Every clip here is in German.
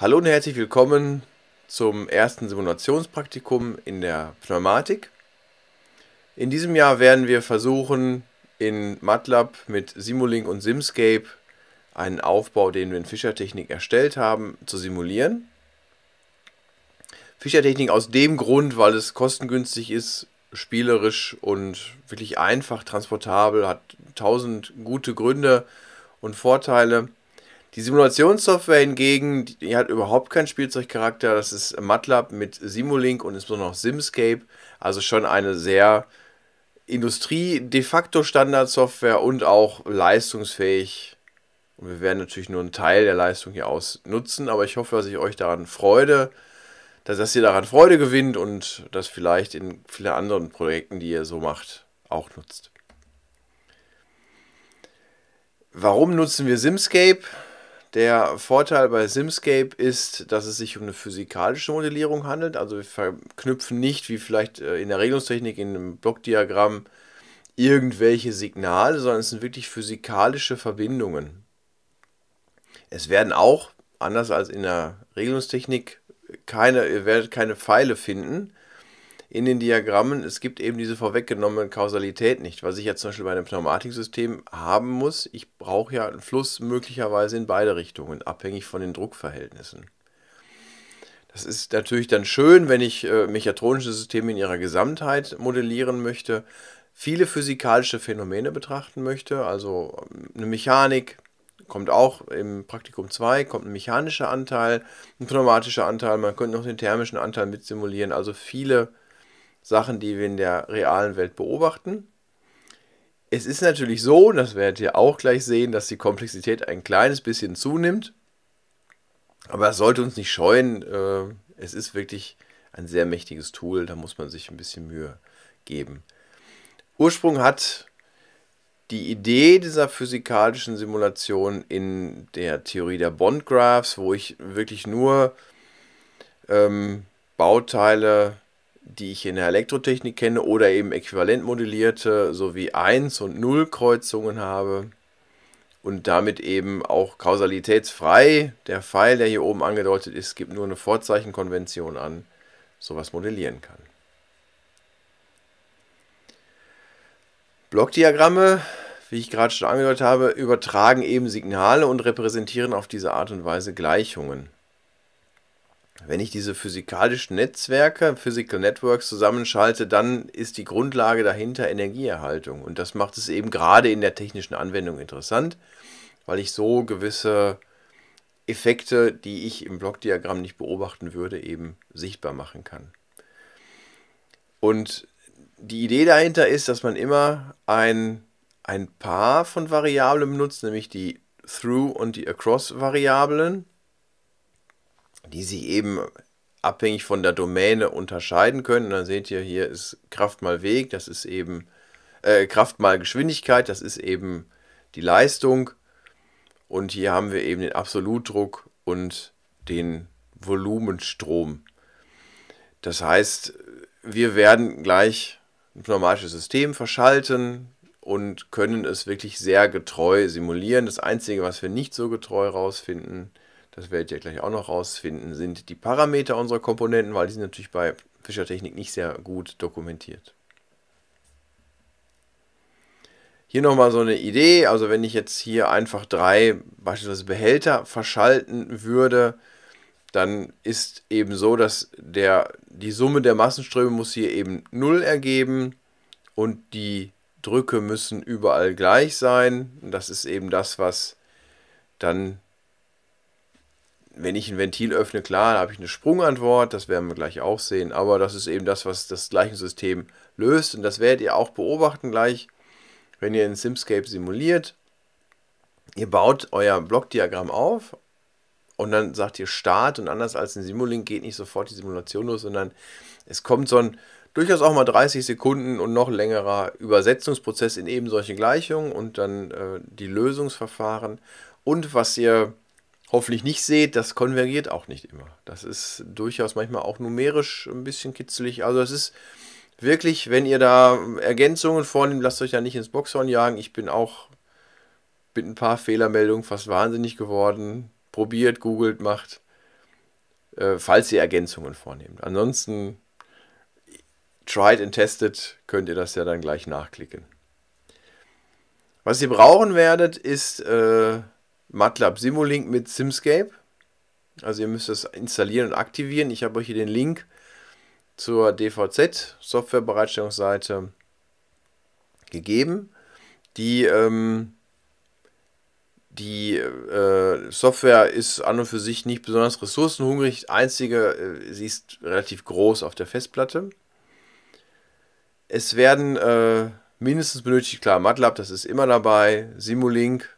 Hallo und herzlich willkommen zum ersten Simulationspraktikum in der Pneumatik. In diesem Jahr werden wir versuchen, in MATLAB mit Simulink und Simscape einen Aufbau, den wir in Fischertechnik erstellt haben, zu simulieren. Fischertechnik aus dem Grund, weil es kostengünstig ist, spielerisch und wirklich einfach transportabel, hat tausend gute Gründe und Vorteile. Die Simulationssoftware hingegen, die hat überhaupt keinen Spielzeugcharakter. Das ist MATLAB mit Simulink und insbesondere noch Simscape. Also schon eine sehr Industrie-de facto Standardsoftware und auch leistungsfähig. Und wir werden natürlich nur einen Teil der Leistung hier ausnutzen, aber ich hoffe, dass ich euch daran Freude, dass ihr daran Freude gewinnt und das vielleicht in vielen anderen Projekten, die ihr so macht, auch nutzt. Warum nutzen wir Simscape? Der Vorteil bei Simscape ist, dass es sich um eine physikalische Modellierung handelt. Also wir verknüpfen nicht, wie vielleicht äh, in der Regelungstechnik in einem Blockdiagramm, irgendwelche Signale, sondern es sind wirklich physikalische Verbindungen. Es werden auch, anders als in der Regelungstechnik, keine, ihr werdet keine Pfeile finden, in den Diagrammen, es gibt eben diese vorweggenommene Kausalität nicht, was ich ja zum Beispiel bei einem Pneumatiksystem haben muss. Ich brauche ja einen Fluss möglicherweise in beide Richtungen, abhängig von den Druckverhältnissen. Das ist natürlich dann schön, wenn ich äh, mechatronische Systeme in ihrer Gesamtheit modellieren möchte, viele physikalische Phänomene betrachten möchte, also ähm, eine Mechanik, kommt auch im Praktikum 2, kommt ein mechanischer Anteil, ein pneumatischer Anteil, man könnte noch den thermischen Anteil mit simulieren, also viele Sachen, die wir in der realen Welt beobachten. Es ist natürlich so, und das werdet ihr auch gleich sehen, dass die Komplexität ein kleines bisschen zunimmt. Aber es sollte uns nicht scheuen. Äh, es ist wirklich ein sehr mächtiges Tool, da muss man sich ein bisschen Mühe geben. Ursprung hat die Idee dieser physikalischen Simulation in der Theorie der Bond Graphs, wo ich wirklich nur ähm, Bauteile die ich in der Elektrotechnik kenne oder eben äquivalent modellierte sowie 1 und 0 Kreuzungen habe und damit eben auch kausalitätsfrei der Pfeil, der hier oben angedeutet ist, gibt nur eine Vorzeichenkonvention an, sowas modellieren kann. Blockdiagramme, wie ich gerade schon angedeutet habe, übertragen eben Signale und repräsentieren auf diese Art und Weise Gleichungen wenn ich diese physikalischen Netzwerke, Physical Networks zusammenschalte, dann ist die Grundlage dahinter Energieerhaltung. Und das macht es eben gerade in der technischen Anwendung interessant, weil ich so gewisse Effekte, die ich im Blockdiagramm nicht beobachten würde, eben sichtbar machen kann. Und die Idee dahinter ist, dass man immer ein, ein Paar von Variablen benutzt, nämlich die Through- und die Across-Variablen die sich eben abhängig von der Domäne unterscheiden können. Und dann seht ihr, hier ist Kraft mal Weg, das ist eben äh, Kraft mal Geschwindigkeit, das ist eben die Leistung. Und hier haben wir eben den Absolutdruck und den Volumenstrom. Das heißt, wir werden gleich ein normales System verschalten und können es wirklich sehr getreu simulieren. Das Einzige, was wir nicht so getreu rausfinden, das werdet ihr gleich auch noch rausfinden, sind die Parameter unserer Komponenten, weil die sind natürlich bei Fischertechnik nicht sehr gut dokumentiert. Hier nochmal so eine Idee, also wenn ich jetzt hier einfach drei beispielsweise Behälter verschalten würde, dann ist eben so, dass der, die Summe der Massenströme muss hier eben 0 ergeben und die Drücke müssen überall gleich sein. das ist eben das, was dann wenn ich ein Ventil öffne, klar, habe ich eine Sprungantwort, das werden wir gleich auch sehen, aber das ist eben das, was das Gleichungssystem löst und das werdet ihr auch beobachten gleich, wenn ihr in Simscape simuliert. Ihr baut euer Blockdiagramm auf und dann sagt ihr Start und anders als in Simulink geht nicht sofort die Simulation los, sondern es kommt so ein durchaus auch mal 30 Sekunden und noch längerer Übersetzungsprozess in eben solche Gleichungen und dann äh, die Lösungsverfahren und was ihr hoffentlich nicht seht, das konvergiert auch nicht immer. Das ist durchaus manchmal auch numerisch ein bisschen kitzelig. Also es ist wirklich, wenn ihr da Ergänzungen vornehmt, lasst euch da nicht ins Boxhorn jagen. Ich bin auch mit ein paar Fehlermeldungen fast wahnsinnig geworden. Probiert, googelt, macht, äh, falls ihr Ergänzungen vornehmt. Ansonsten tried and tested könnt ihr das ja dann gleich nachklicken. Was ihr brauchen werdet, ist äh, MATLAB Simulink mit Simscape. Also ihr müsst das installieren und aktivieren. Ich habe euch hier den Link zur DVZ Softwarebereitstellungsseite gegeben, die ähm, die äh, Software ist an und für sich nicht besonders ressourcenhungrig. Einzige, äh, sie ist relativ groß auf der Festplatte. Es werden äh, mindestens benötigt, klar, MATLAB, das ist immer dabei, Simulink,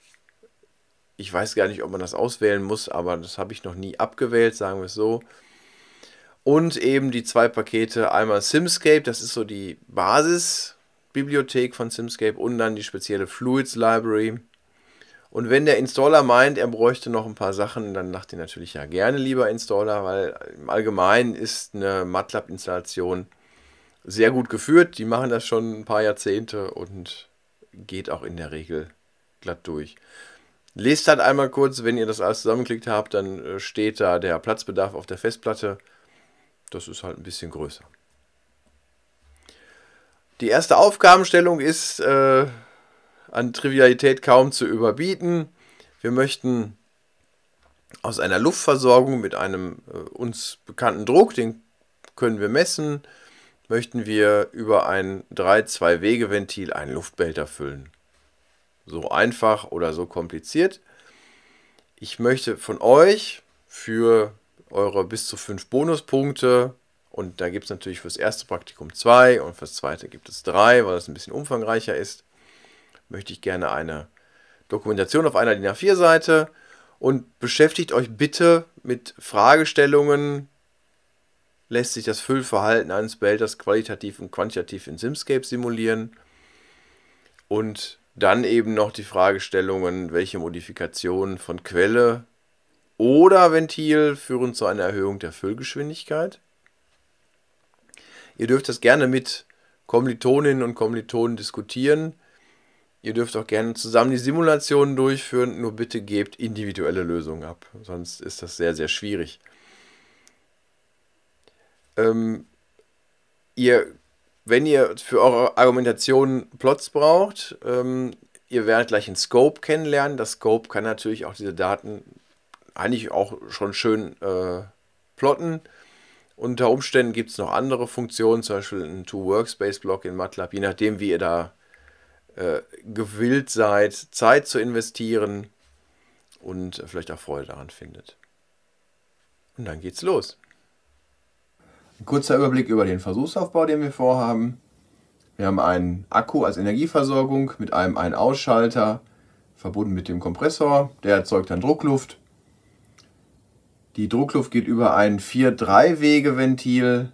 ich weiß gar nicht, ob man das auswählen muss, aber das habe ich noch nie abgewählt, sagen wir es so. Und eben die zwei Pakete, einmal Simscape, das ist so die Basisbibliothek von Simscape und dann die spezielle Fluids Library. Und wenn der Installer meint, er bräuchte noch ein paar Sachen, dann macht ihr natürlich ja gerne lieber Installer, weil im Allgemeinen ist eine MATLAB-Installation sehr gut geführt. Die machen das schon ein paar Jahrzehnte und geht auch in der Regel glatt durch. Lest halt einmal kurz, wenn ihr das alles zusammenklickt habt, dann äh, steht da der Platzbedarf auf der Festplatte. Das ist halt ein bisschen größer. Die erste Aufgabenstellung ist äh, an Trivialität kaum zu überbieten. Wir möchten aus einer Luftversorgung mit einem äh, uns bekannten Druck, den können wir messen, möchten wir über ein 3-2-Wege-Ventil einen Luftbehälter füllen so einfach oder so kompliziert. Ich möchte von euch für eure bis zu fünf Bonuspunkte und da gibt es natürlich fürs erste Praktikum zwei und fürs zweite gibt es drei, weil das ein bisschen umfangreicher ist, möchte ich gerne eine Dokumentation auf einer DIN A4-Seite und beschäftigt euch bitte mit Fragestellungen, lässt sich das Füllverhalten eines Behälters qualitativ und quantitativ in Simscape simulieren und dann eben noch die Fragestellungen, welche Modifikationen von Quelle oder Ventil führen zu einer Erhöhung der Füllgeschwindigkeit. Ihr dürft das gerne mit Kommilitoninnen und Kommilitonen diskutieren. Ihr dürft auch gerne zusammen die Simulationen durchführen, nur bitte gebt individuelle Lösungen ab, sonst ist das sehr, sehr schwierig. Ähm, ihr wenn ihr für eure Argumentation Plots braucht, ähm, ihr werdet gleich einen Scope kennenlernen. Das Scope kann natürlich auch diese Daten eigentlich auch schon schön äh, plotten. Unter Umständen gibt es noch andere Funktionen, zum Beispiel einen To-Workspace-Block in MATLAB, je nachdem, wie ihr da äh, gewillt seid, Zeit zu investieren und äh, vielleicht auch Freude daran findet. Und dann geht's los kurzer Überblick über den Versuchsaufbau, den wir vorhaben. Wir haben einen Akku als Energieversorgung mit einem Ein-Ausschalter verbunden mit dem Kompressor. Der erzeugt dann Druckluft. Die Druckluft geht über ein 4-3-Wege-Ventil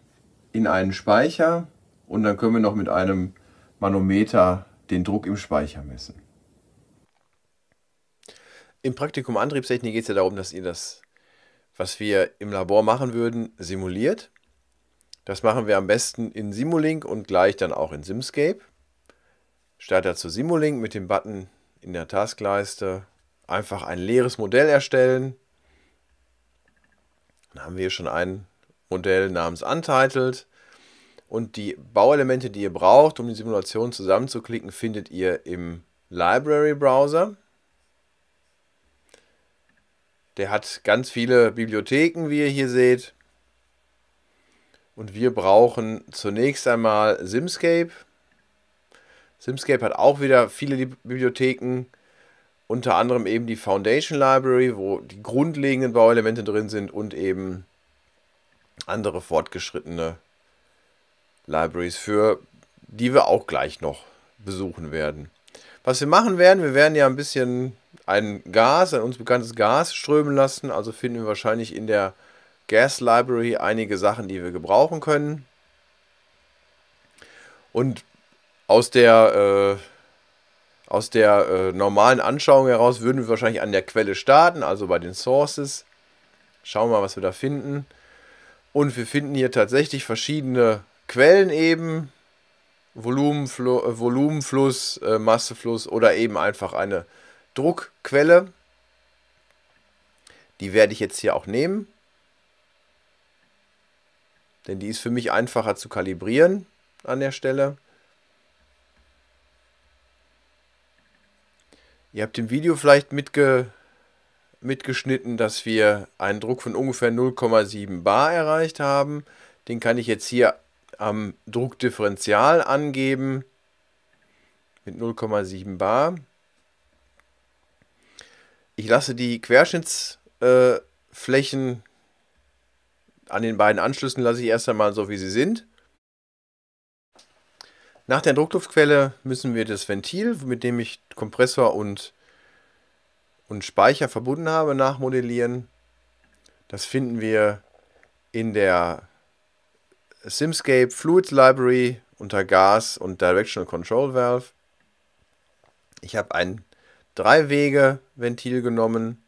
in einen Speicher und dann können wir noch mit einem Manometer den Druck im Speicher messen. Im Praktikum Antriebstechnik geht es ja darum, dass ihr das, was wir im Labor machen würden, simuliert. Das machen wir am besten in Simulink und gleich dann auch in Simscape. Starter zu Simulink mit dem Button in der Taskleiste. Einfach ein leeres Modell erstellen. Dann haben wir hier schon ein Modell namens Untitled. Und die Bauelemente, die ihr braucht, um die Simulation zusammenzuklicken, findet ihr im Library-Browser. Der hat ganz viele Bibliotheken, wie ihr hier seht. Und wir brauchen zunächst einmal Simscape. Simscape hat auch wieder viele Bibliotheken, unter anderem eben die Foundation Library, wo die grundlegenden Bauelemente drin sind und eben andere fortgeschrittene Libraries, für die wir auch gleich noch besuchen werden. Was wir machen werden, wir werden ja ein bisschen ein Gas, ein uns bekanntes Gas strömen lassen, also finden wir wahrscheinlich in der Gas Library einige Sachen, die wir gebrauchen können. Und aus der, äh, aus der äh, normalen Anschauung heraus würden wir wahrscheinlich an der Quelle starten, also bei den Sources. Schauen wir mal, was wir da finden. Und wir finden hier tatsächlich verschiedene Quellen eben. Volumenflu äh, Volumenfluss, äh, Massefluss oder eben einfach eine Druckquelle. Die werde ich jetzt hier auch nehmen. Denn die ist für mich einfacher zu kalibrieren an der Stelle. Ihr habt im Video vielleicht mitge mitgeschnitten, dass wir einen Druck von ungefähr 0,7 bar erreicht haben. Den kann ich jetzt hier am Druckdifferential angeben mit 0,7 bar. Ich lasse die Querschnittsflächen äh, an den beiden Anschlüssen lasse ich erst einmal so, wie sie sind. Nach der Druckluftquelle müssen wir das Ventil, mit dem ich Kompressor und, und Speicher verbunden habe, nachmodellieren. Das finden wir in der Simscape Fluids Library unter Gas und Directional Control Valve. Ich habe ein Drei-Wege-Ventil genommen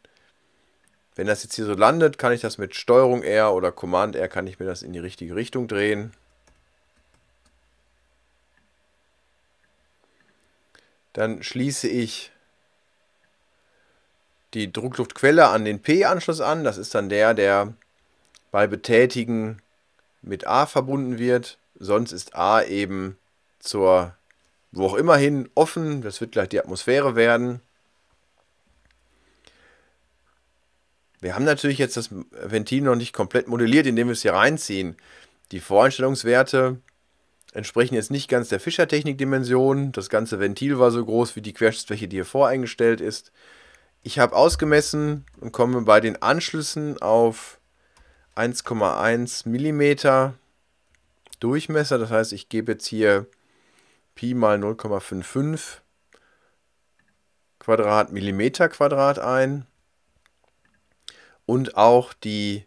wenn das jetzt hier so landet, kann ich das mit Steuerung R oder Command R, kann ich mir das in die richtige Richtung drehen. Dann schließe ich die Druckluftquelle an den P-Anschluss an. Das ist dann der, der bei Betätigen mit A verbunden wird. Sonst ist A eben zur, wo auch immer hin, offen. Das wird gleich die Atmosphäre werden. Wir haben natürlich jetzt das Ventil noch nicht komplett modelliert, indem wir es hier reinziehen. Die Voreinstellungswerte entsprechen jetzt nicht ganz der Fischertechnik-Dimension. Das ganze Ventil war so groß wie die Querschnittsfläche, die hier voreingestellt ist. Ich habe ausgemessen und komme bei den Anschlüssen auf 1,1 mm Durchmesser. Das heißt, ich gebe jetzt hier Pi mal 0,55 Quadratmillimeter Quadrat ein und auch die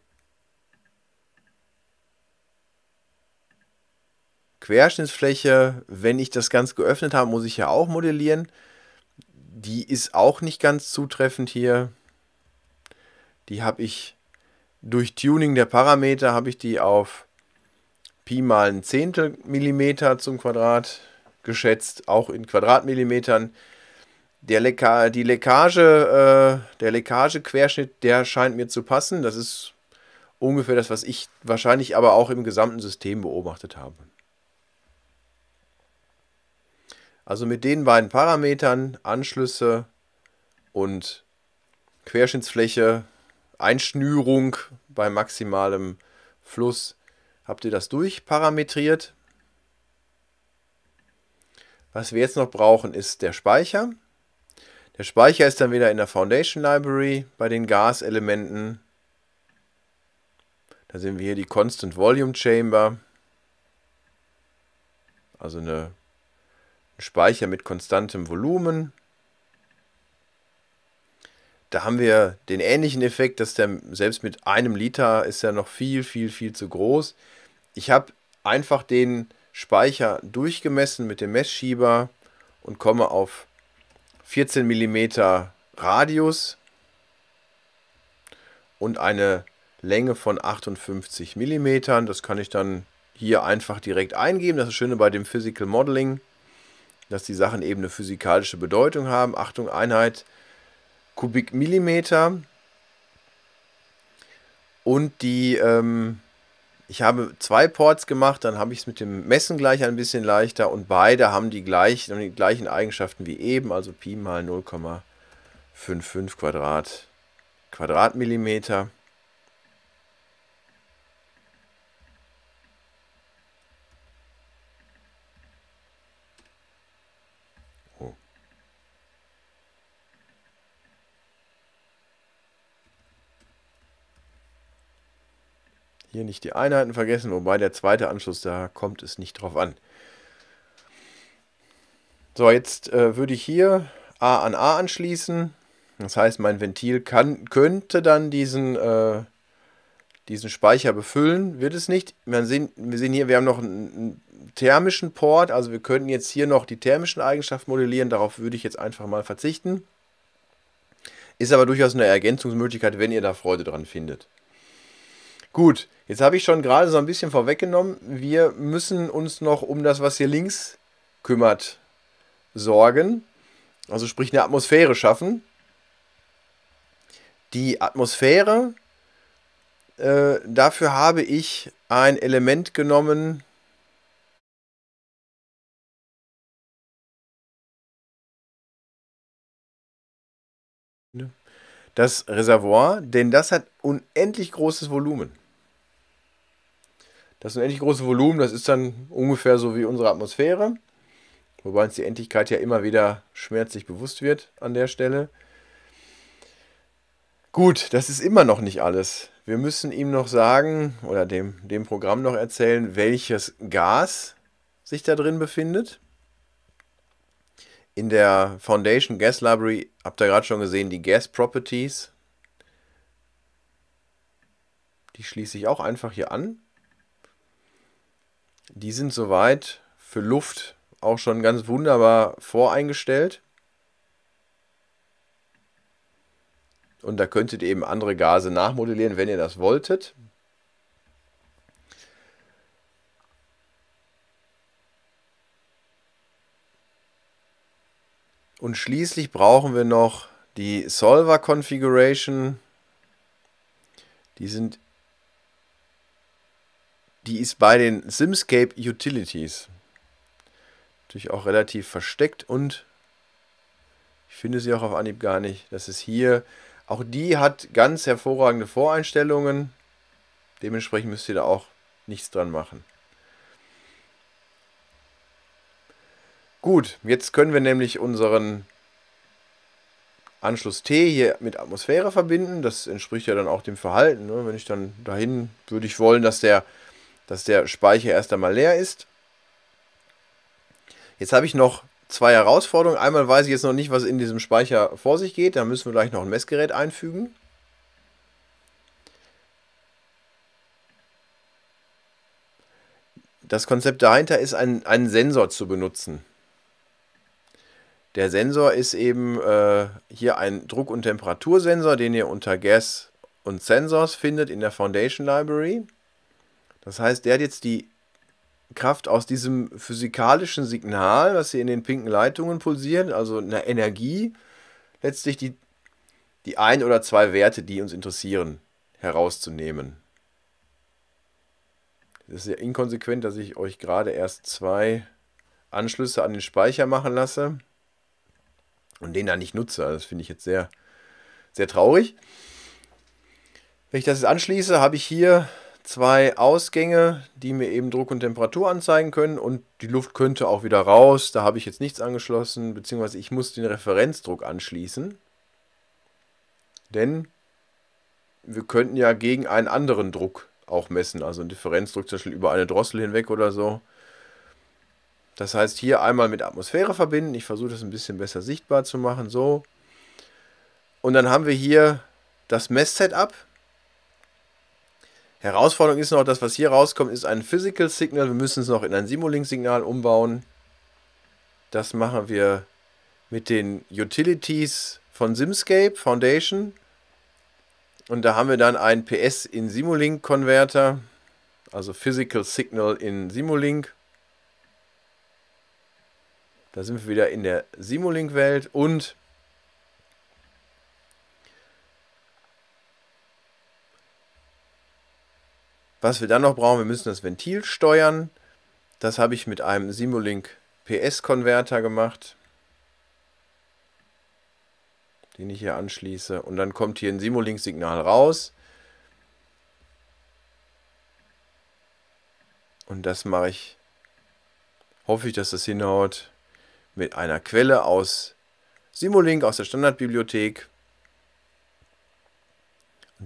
Querschnittsfläche, wenn ich das ganz geöffnet habe, muss ich ja auch modellieren. Die ist auch nicht ganz zutreffend hier. Die habe ich durch Tuning der Parameter habe ich die auf Pi mal ein Zehntel Millimeter zum Quadrat geschätzt, auch in Quadratmillimetern der Lecka die Leckage, äh, der Leckagequerschnitt, der scheint mir zu passen. Das ist ungefähr das, was ich wahrscheinlich aber auch im gesamten System beobachtet habe. Also mit den beiden Parametern, Anschlüsse und Querschnittsfläche, Einschnürung bei maximalem Fluss, habt ihr das durchparametriert. Was wir jetzt noch brauchen, ist der Speicher. Der Speicher ist dann wieder in der Foundation Library bei den Gaselementen. Da sehen wir hier die Constant Volume Chamber. Also eine, ein Speicher mit konstantem Volumen. Da haben wir den ähnlichen Effekt, dass der selbst mit einem Liter ist ja noch viel, viel, viel zu groß. Ich habe einfach den Speicher durchgemessen mit dem Messschieber und komme auf 14 mm Radius und eine Länge von 58 mm. Das kann ich dann hier einfach direkt eingeben. Das ist das Schöne bei dem Physical Modeling, dass die Sachen eben eine physikalische Bedeutung haben. Achtung, Einheit Kubikmillimeter. Und die ähm, ich habe zwei Ports gemacht, dann habe ich es mit dem Messen gleich ein bisschen leichter und beide haben die, gleich, die gleichen Eigenschaften wie eben, also Pi mal 0,55 Quadrat, Quadratmillimeter. Hier nicht die Einheiten vergessen, wobei der zweite Anschluss, da kommt es nicht drauf an. So, jetzt äh, würde ich hier A an A anschließen. Das heißt, mein Ventil kann, könnte dann diesen, äh, diesen Speicher befüllen. Wird es nicht. Wir sehen, wir sehen hier, wir haben noch einen, einen thermischen Port. Also wir könnten jetzt hier noch die thermischen Eigenschaften modellieren. Darauf würde ich jetzt einfach mal verzichten. Ist aber durchaus eine Ergänzungsmöglichkeit, wenn ihr da Freude dran findet. Gut, jetzt habe ich schon gerade so ein bisschen vorweggenommen. Wir müssen uns noch um das, was hier links kümmert, sorgen. Also sprich eine Atmosphäre schaffen. Die Atmosphäre, äh, dafür habe ich ein Element genommen, das Reservoir, denn das hat unendlich großes Volumen. Das ist ein endlich großes Volumen, das ist dann ungefähr so wie unsere Atmosphäre. Wobei uns die Endlichkeit ja immer wieder schmerzlich bewusst wird an der Stelle. Gut, das ist immer noch nicht alles. Wir müssen ihm noch sagen oder dem, dem Programm noch erzählen, welches Gas sich da drin befindet. In der Foundation Gas Library habt ihr gerade schon gesehen, die Gas Properties. Die schließe ich auch einfach hier an. Die sind soweit für Luft auch schon ganz wunderbar voreingestellt. Und da könntet ihr eben andere Gase nachmodellieren, wenn ihr das wolltet. Und schließlich brauchen wir noch die Solver Configuration. Die sind die ist bei den Simscape Utilities. Natürlich auch relativ versteckt und ich finde sie auch auf Anhieb gar nicht. Das ist hier. Auch die hat ganz hervorragende Voreinstellungen. Dementsprechend müsst ihr da auch nichts dran machen. Gut, jetzt können wir nämlich unseren Anschluss T hier mit Atmosphäre verbinden. Das entspricht ja dann auch dem Verhalten. Ne? Wenn ich dann dahin würde ich wollen, dass der dass der Speicher erst einmal leer ist. Jetzt habe ich noch zwei Herausforderungen. Einmal weiß ich jetzt noch nicht, was in diesem Speicher vor sich geht. Da müssen wir gleich noch ein Messgerät einfügen. Das Konzept dahinter ist, einen, einen Sensor zu benutzen. Der Sensor ist eben äh, hier ein Druck- und Temperatursensor, den ihr unter Gas und Sensors findet in der Foundation Library. Das heißt, der hat jetzt die Kraft aus diesem physikalischen Signal, was hier in den pinken Leitungen pulsiert, also einer Energie, letztlich die, die ein oder zwei Werte, die uns interessieren, herauszunehmen. Das ist ja inkonsequent, dass ich euch gerade erst zwei Anschlüsse an den Speicher machen lasse und den dann nicht nutze. Also das finde ich jetzt sehr, sehr traurig. Wenn ich das jetzt anschließe, habe ich hier zwei Ausgänge, die mir eben Druck und Temperatur anzeigen können und die Luft könnte auch wieder raus. Da habe ich jetzt nichts angeschlossen, beziehungsweise ich muss den Referenzdruck anschließen, denn wir könnten ja gegen einen anderen Druck auch messen, also einen Differenzdruck zum Beispiel über eine Drossel hinweg oder so. Das heißt, hier einmal mit Atmosphäre verbinden. Ich versuche das ein bisschen besser sichtbar zu machen, so. Und dann haben wir hier das Messsetup. setup Herausforderung ist noch, das, was hier rauskommt, ist ein Physical Signal. Wir müssen es noch in ein Simulink-Signal umbauen. Das machen wir mit den Utilities von Simscape Foundation. Und da haben wir dann einen PS in simulink converter also Physical Signal in Simulink. Da sind wir wieder in der Simulink-Welt und Was wir dann noch brauchen, wir müssen das Ventil steuern. Das habe ich mit einem Simulink PS-Konverter gemacht, den ich hier anschließe. Und dann kommt hier ein Simulink-Signal raus. Und das mache ich, hoffe ich, dass das hinhaut, mit einer Quelle aus Simulink aus der Standardbibliothek.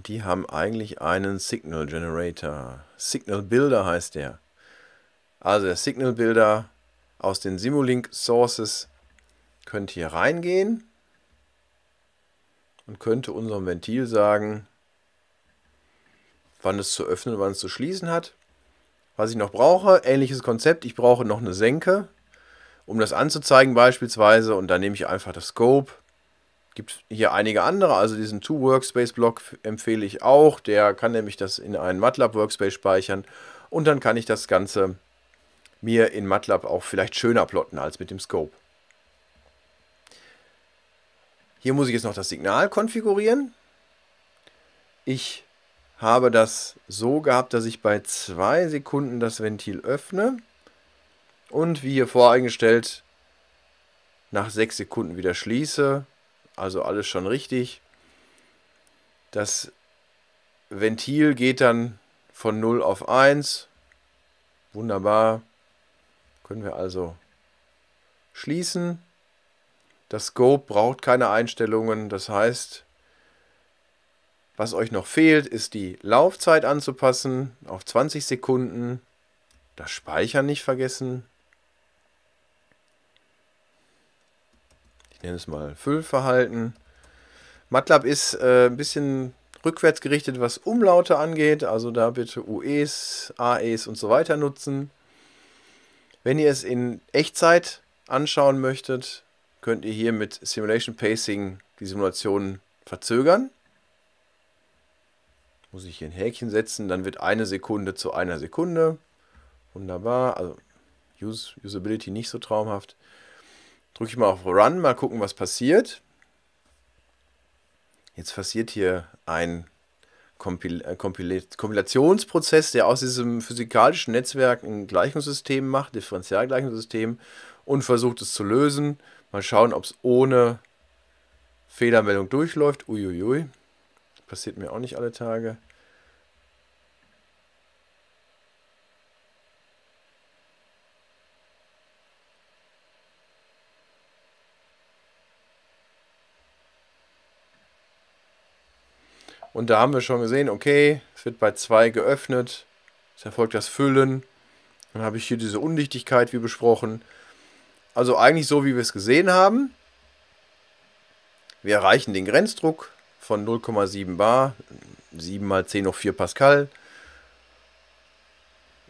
Die haben eigentlich einen Signal Generator. Signal Builder heißt der. Also der Signal Builder aus den Simulink Sources könnte hier reingehen und könnte unserem Ventil sagen, wann es zu öffnen, wann es zu schließen hat. Was ich noch brauche, ähnliches Konzept, ich brauche noch eine Senke, um das anzuzeigen beispielsweise und dann nehme ich einfach das Scope gibt hier einige andere, also diesen Two-Workspace-Block empfehle ich auch. Der kann nämlich das in einen MATLAB-Workspace speichern und dann kann ich das Ganze mir in MATLAB auch vielleicht schöner plotten als mit dem Scope. Hier muss ich jetzt noch das Signal konfigurieren. Ich habe das so gehabt, dass ich bei zwei Sekunden das Ventil öffne und wie hier voreingestellt nach sechs Sekunden wieder schließe also alles schon richtig. Das Ventil geht dann von 0 auf 1. Wunderbar. Können wir also schließen. Das Scope braucht keine Einstellungen. Das heißt, was euch noch fehlt, ist die Laufzeit anzupassen auf 20 Sekunden. Das Speichern nicht vergessen. ich nenne es mal Füllverhalten. MATLAB ist äh, ein bisschen rückwärts gerichtet, was Umlaute angeht. Also da bitte UEs, AEs und so weiter nutzen. Wenn ihr es in Echtzeit anschauen möchtet, könnt ihr hier mit Simulation Pacing die Simulation verzögern. Muss ich hier ein Häkchen setzen, dann wird eine Sekunde zu einer Sekunde. Wunderbar, also Usability nicht so traumhaft. Drücke ich mal auf Run, mal gucken, was passiert. Jetzt passiert hier ein Kompil äh, Kompil Kompilationsprozess, der aus diesem physikalischen Netzwerk ein Gleichungssystem macht, Differentialgleichungssystem, und versucht es zu lösen. Mal schauen, ob es ohne Fehlermeldung durchläuft. Uiuiui. Passiert mir auch nicht alle Tage. Und da haben wir schon gesehen, okay, es wird bei 2 geöffnet, es erfolgt das Füllen. Dann habe ich hier diese Undichtigkeit, wie besprochen. Also eigentlich so, wie wir es gesehen haben. Wir erreichen den Grenzdruck von 0,7 Bar, 7 mal 10 hoch 4 Pascal.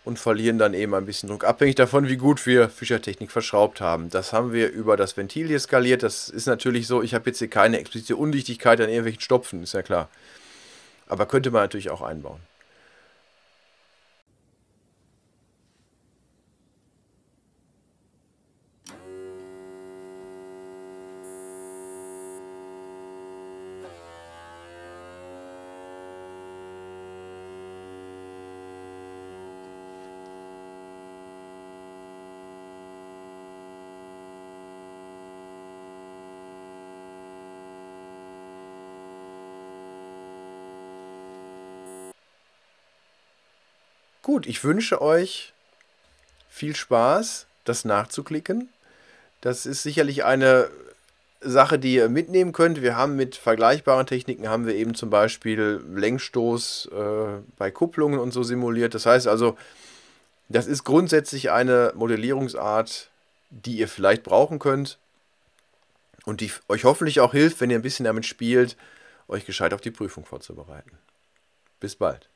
Und verlieren dann eben ein bisschen Druck, abhängig davon, wie gut wir Fischertechnik verschraubt haben. Das haben wir über das Ventil hier skaliert. Das ist natürlich so, ich habe jetzt hier keine explizite Undichtigkeit an irgendwelchen Stopfen, ist ja klar. Aber könnte man natürlich auch einbauen. Gut, ich wünsche euch viel Spaß, das nachzuklicken. Das ist sicherlich eine Sache, die ihr mitnehmen könnt. Wir haben mit vergleichbaren Techniken, haben wir eben zum Beispiel Lenkstoß äh, bei Kupplungen und so simuliert. Das heißt also, das ist grundsätzlich eine Modellierungsart, die ihr vielleicht brauchen könnt und die euch hoffentlich auch hilft, wenn ihr ein bisschen damit spielt, euch gescheit auf die Prüfung vorzubereiten. Bis bald.